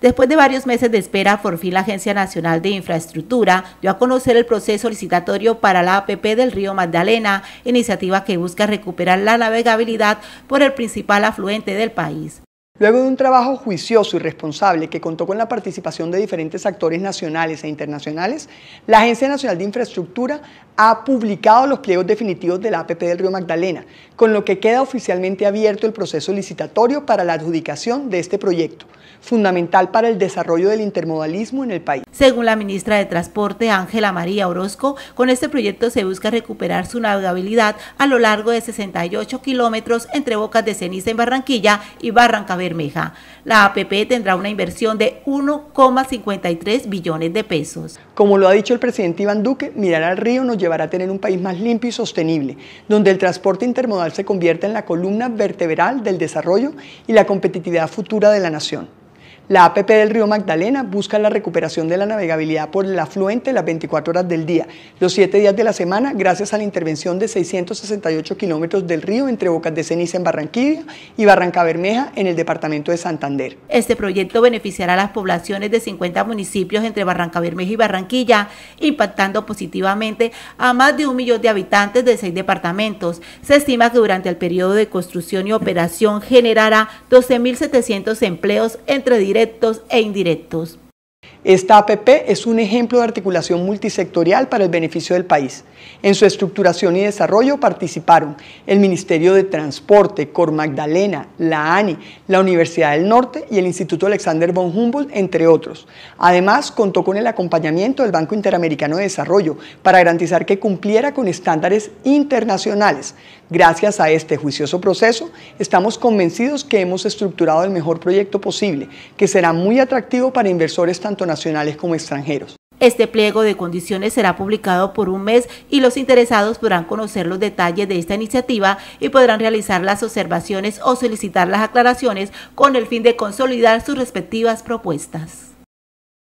Después de varios meses de espera, por fin la Agencia Nacional de Infraestructura dio a conocer el proceso licitatorio para la APP del río Magdalena, iniciativa que busca recuperar la navegabilidad por el principal afluente del país. Luego de un trabajo juicioso y responsable que contó con la participación de diferentes actores nacionales e internacionales, la Agencia Nacional de Infraestructura ha publicado los pliegos definitivos de la APP del Río Magdalena, con lo que queda oficialmente abierto el proceso licitatorio para la adjudicación de este proyecto, fundamental para el desarrollo del intermodalismo en el país. Según la ministra de Transporte, Ángela María Orozco, con este proyecto se busca recuperar su navegabilidad a lo largo de 68 kilómetros entre Bocas de Ceniza en Barranquilla y Barranca Bermeja. La APP tendrá una inversión de 1,53 billones de pesos. Como lo ha dicho el presidente Iván Duque, mirar al río nos llevará a tener un país más limpio y sostenible, donde el transporte intermodal se convierta en la columna vertebral del desarrollo y la competitividad futura de la nación. La APP del río Magdalena busca la recuperación de la navegabilidad por el afluente las 24 horas del día, los 7 días de la semana, gracias a la intervención de 668 kilómetros del río entre Bocas de Ceniza en Barranquilla y Barranca Bermeja en el departamento de Santander. Este proyecto beneficiará a las poblaciones de 50 municipios entre Barranca Bermeja y Barranquilla, impactando positivamente a más de un millón de habitantes de seis departamentos. Se estima que durante el periodo de construcción y operación generará 12.700 empleos entre directos directos e indirectos. Esta APP es un ejemplo de articulación multisectorial para el beneficio del país. En su estructuración y desarrollo participaron el Ministerio de Transporte, Cor Magdalena, la ANI, la Universidad del Norte y el Instituto Alexander von Humboldt, entre otros. Además, contó con el acompañamiento del Banco Interamericano de Desarrollo para garantizar que cumpliera con estándares internacionales. Gracias a este juicioso proceso, estamos convencidos que hemos estructurado el mejor proyecto posible, que será muy atractivo para inversores tanto nacionales como extranjeros. Este pliego de condiciones será publicado por un mes y los interesados podrán conocer los detalles de esta iniciativa y podrán realizar las observaciones o solicitar las aclaraciones con el fin de consolidar sus respectivas propuestas.